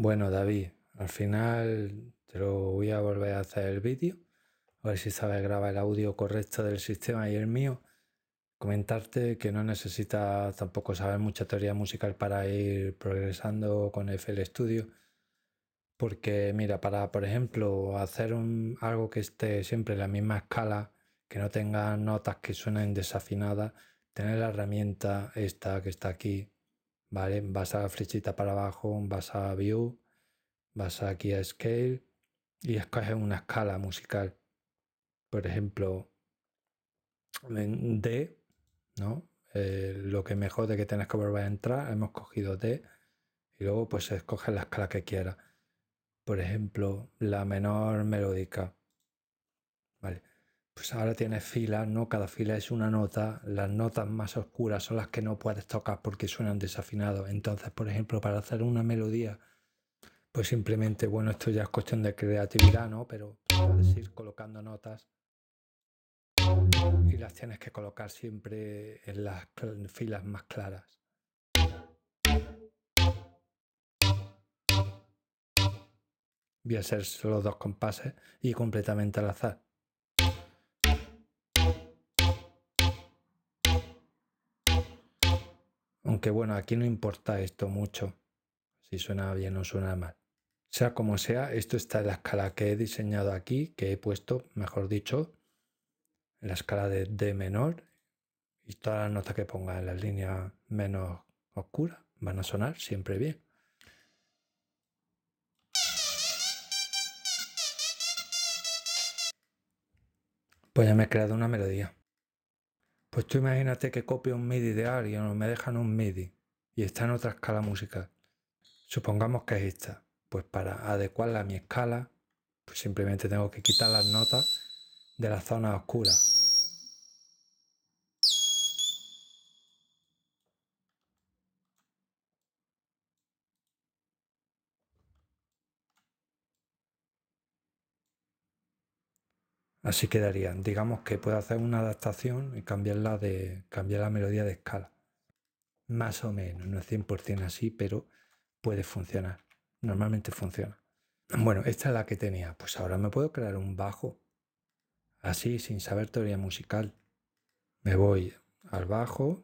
Bueno, David, al final te lo voy a volver a hacer el vídeo. A ver si sabes grabar el audio correcto del sistema y el mío. Comentarte que no necesitas tampoco saber mucha teoría musical para ir progresando con FL Studio. Porque mira, para por ejemplo hacer un, algo que esté siempre en la misma escala, que no tenga notas que suenen desafinadas, tener la herramienta esta que está aquí, ¿vale? Vas a flechita para abajo, vas a View, vas aquí a Scale y escoges una escala musical. Por ejemplo, en D, ¿no? Eh, lo que mejor de que tenés que volver a entrar, hemos cogido D y luego pues escoges la escala que quieras. Por ejemplo, la menor melódica. Vale pues ahora tienes filas, ¿no? Cada fila es una nota, las notas más oscuras son las que no puedes tocar porque suenan desafinados. Entonces, por ejemplo, para hacer una melodía, pues simplemente, bueno, esto ya es cuestión de creatividad, ¿no? Pero puedes ir colocando notas y las tienes que colocar siempre en las filas más claras. Voy a hacer solo dos compases y completamente al azar. Aunque bueno, aquí no importa esto mucho, si suena bien o suena mal. Sea como sea, esto está en la escala que he diseñado aquí, que he puesto, mejor dicho, en la escala de D menor. Y todas las notas que ponga en las líneas menos oscuras van a sonar siempre bien. Pues ya me he creado una melodía. Pues tú imagínate que copio un MIDI de alguien me dejan un MIDI y está en otra escala musical. Supongamos que es esta. Pues para adecuarla a mi escala, pues simplemente tengo que quitar las notas de la zona oscura. Así quedaría Digamos que puedo hacer una adaptación y cambiarla de, cambiar la melodía de escala. Más o menos, no es 100% así, pero puede funcionar. Normalmente funciona. Bueno, esta es la que tenía. Pues ahora me puedo crear un bajo. Así, sin saber teoría musical. Me voy al bajo.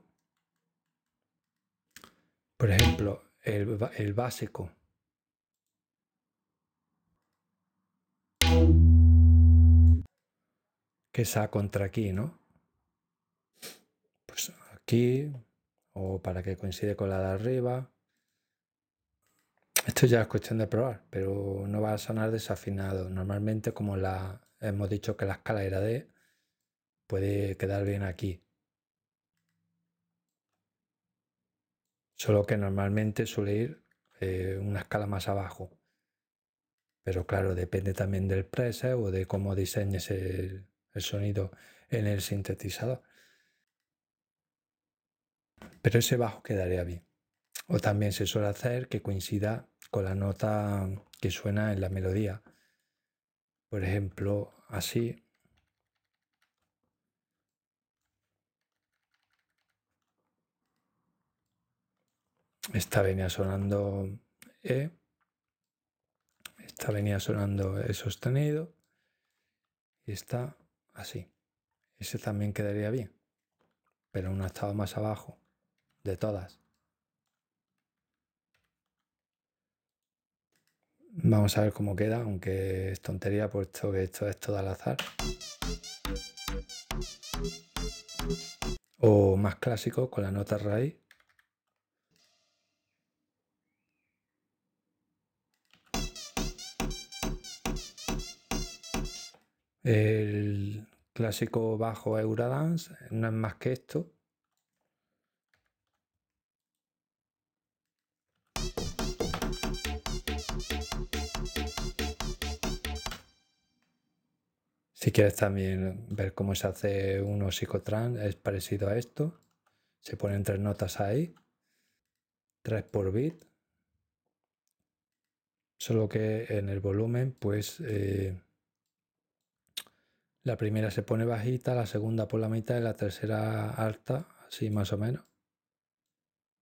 Por ejemplo, el básico que sea contra aquí, ¿no? Pues aquí, o para que coincide con la de arriba. Esto ya es cuestión de probar, pero no va a sonar desafinado. Normalmente, como la, hemos dicho que la escala era D, puede quedar bien aquí. Solo que normalmente suele ir eh, una escala más abajo. Pero claro, depende también del preset o de cómo diseñes el, el sonido en el sintetizador. Pero ese bajo quedaría bien. O también se suele hacer que coincida con la nota que suena en la melodía. Por ejemplo, así. Esta venía sonando E. Esta venía sonando E sostenido. Y esta así. Ese también quedaría bien, pero un estado más abajo, de todas. Vamos a ver cómo queda, aunque es tontería, puesto que esto es todo al azar. O más clásico, con la nota raíz. El clásico bajo Euradance no es más que esto. Si quieres también ver cómo se hace uno psicotrans, es parecido a esto. Se ponen tres notas ahí, tres por bit. Solo que en el volumen, pues eh, la primera se pone bajita, la segunda por la mitad y la tercera alta, así más o menos.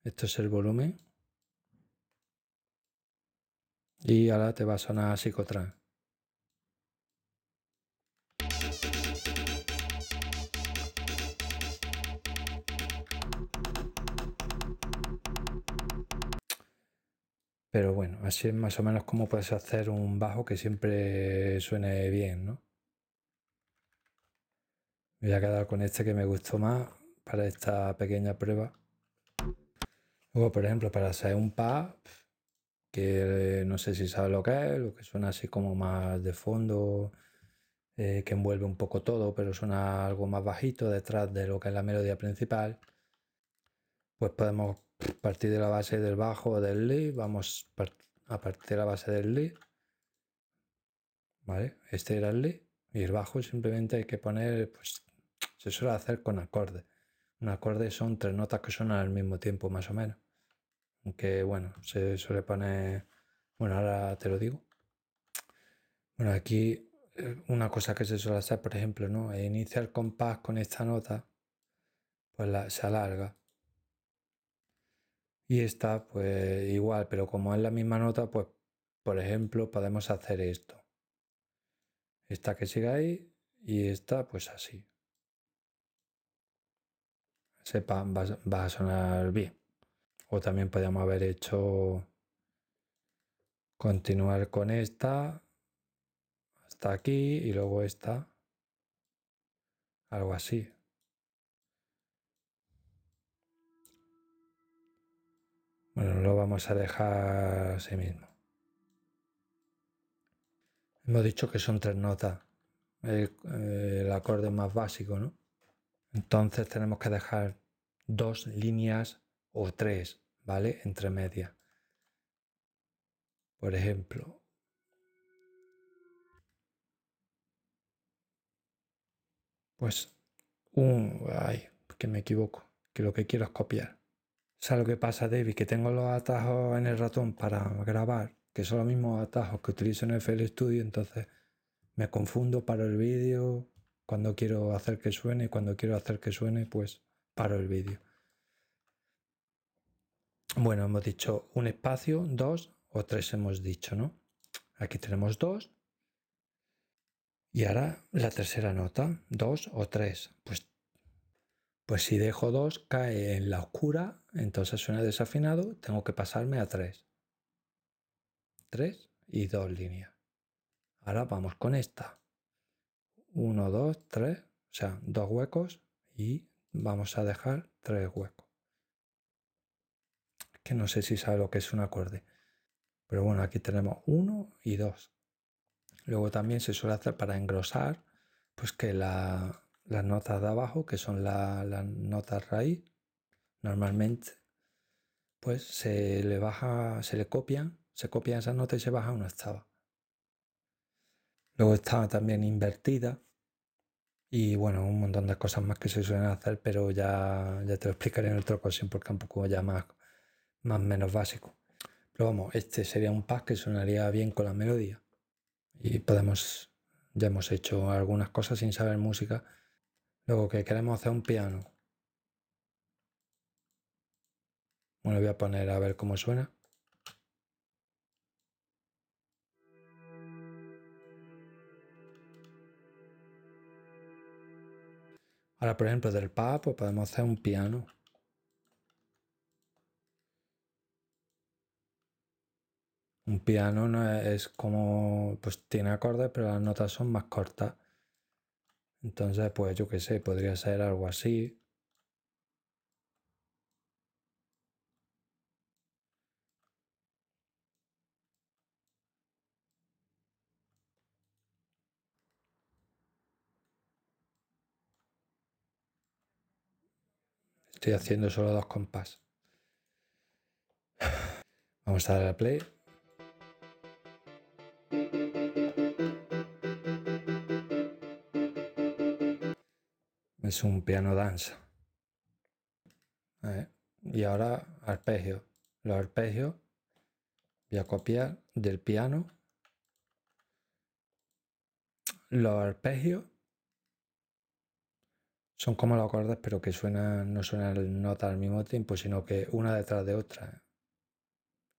Esto es el volumen. Y ahora te va a sonar psicotrans. Pero bueno, así es más o menos como puedes hacer un bajo que siempre suene bien, ¿no? voy a quedar con este que me gustó más para esta pequeña prueba. Luego, por ejemplo, para hacer un pub que eh, no sé si sabe lo que es, lo que suena así como más de fondo, eh, que envuelve un poco todo, pero suena algo más bajito detrás de lo que es la melodía principal. Pues podemos partir de la base del bajo del lead, vamos a partir de la base del lead. ¿Vale? Este era el lead y el bajo simplemente hay que poner pues, se suele hacer con acordes. Un acorde son tres notas que suenan al mismo tiempo, más o menos. Aunque, bueno, se suele poner. Bueno, ahora te lo digo. Bueno, aquí eh, una cosa que se suele hacer, por ejemplo, ¿no? iniciar el compás con esta nota, pues la, se alarga. Y esta, pues igual, pero como es la misma nota, pues por ejemplo, podemos hacer esto. Esta que sigue ahí y esta, pues así sepa, va, a sonar bien. O también podríamos haber hecho continuar con esta hasta aquí y luego esta. Algo así. Bueno, lo vamos a dejar así mismo. Hemos dicho que son tres notas. el acorde más básico, ¿no? Entonces tenemos que dejar dos líneas o tres, ¿vale? Entre media. Por ejemplo, pues un... Ay, que me equivoco, que lo que quiero es copiar. ¿Sabes lo que pasa, David? Que tengo los atajos en el ratón para grabar, que son los mismos atajos que utilizo en FL Studio, entonces me confundo para el vídeo, cuando quiero hacer que suene, cuando quiero hacer que suene, pues paro el vídeo. Bueno, hemos dicho un espacio, dos o tres hemos dicho, ¿no? Aquí tenemos dos. Y ahora la tercera nota, dos o tres. Pues, pues si dejo dos, cae en la oscura, entonces suena desafinado, tengo que pasarme a tres. Tres y dos líneas. Ahora vamos con esta. 1, 2, 3, o sea, dos huecos y vamos a dejar tres huecos. Que no sé si sabe lo que es un acorde. Pero bueno, aquí tenemos 1 y 2. Luego también se suele hacer para engrosar, pues que las notas de abajo, que son las notas raíz, normalmente, pues se le baja, se le copian, se copian esas notas y se baja una estaba Luego está también invertida. Y bueno, un montón de cosas más que se suelen hacer, pero ya, ya te lo explicaré en otra ocasión porque es un poco ya más, más menos básico. Pero vamos, este sería un pack que sonaría bien con la melodía. Y podemos, ya hemos hecho algunas cosas sin saber música. Luego que queremos hacer un piano. Bueno, voy a poner a ver cómo suena. Ahora, por ejemplo, del papo podemos hacer un piano. Un piano no es, como, pues tiene acordes, pero las notas son más cortas. Entonces, pues yo qué sé, podría ser algo así. Estoy haciendo solo dos compás. Vamos a dar a play. Es un piano danza. Eh, y ahora arpegio. Los arpegios voy a copiar del piano. Los arpegios son como las cuerdas, pero que suenan, no suenan notas al mismo tiempo, sino que una detrás de otra.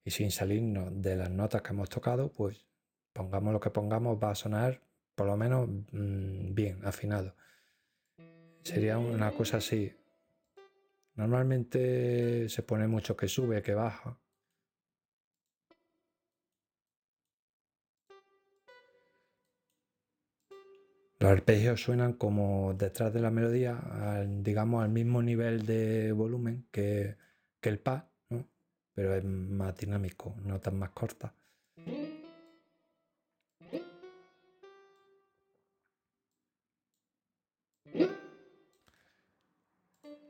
Y sin salirnos de las notas que hemos tocado, pues pongamos lo que pongamos, va a sonar por lo menos mm, bien, afinado. Sería una cosa así. Normalmente se pone mucho que sube, que baja. Los arpegios suenan como detrás de la melodía, digamos al mismo nivel de volumen que, el pad, pero es más dinámico, notas más cortas.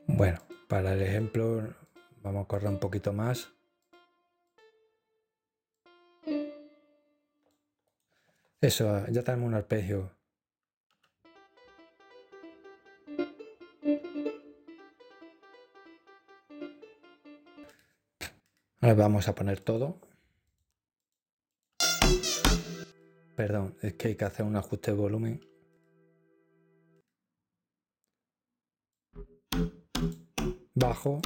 Bueno, para el ejemplo vamos a correr un poquito más. Eso, ya tenemos un arpegio vamos a poner todo. Perdón, es que hay que hacer un ajuste de volumen. Bajo.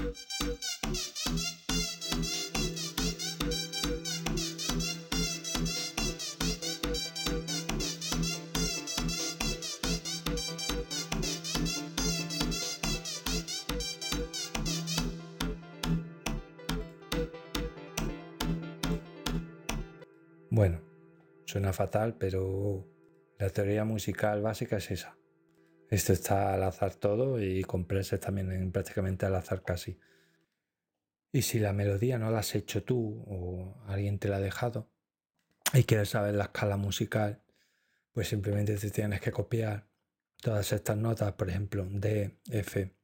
Bueno, suena fatal, pero la teoría musical básica es esa. Esto está al azar todo y compreses también prácticamente al azar casi. Y si la melodía no la has hecho tú o alguien te la ha dejado y quieres saber la escala musical, pues simplemente te tienes que copiar todas estas notas, por ejemplo, D, F,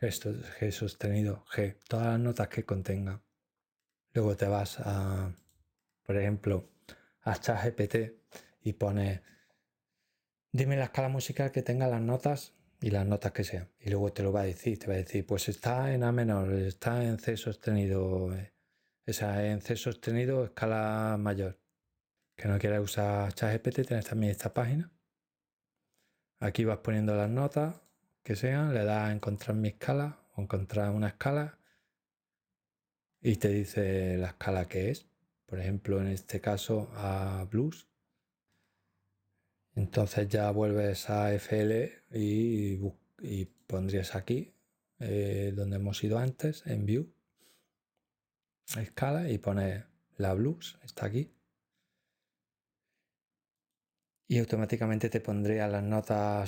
G sostenido, G, todas las notas que contenga. Luego te vas a, por ejemplo, a gpt y pone dime la escala musical que tenga las notas y las notas que sean. Y luego te lo va a decir, te va a decir, pues está en A menor, está en C sostenido, esa eh, en C sostenido escala mayor. Que no quieras usar ChatGPT, tienes también esta página. Aquí vas poniendo las notas que sean, le das a encontrar mi escala o encontrar una escala y te dice la escala que es por ejemplo en este caso a blues, entonces ya vuelves a FL y, pondrías aquí eh, donde hemos ido antes, en View, escala y pone la blues, está aquí. Y automáticamente te pondría las notas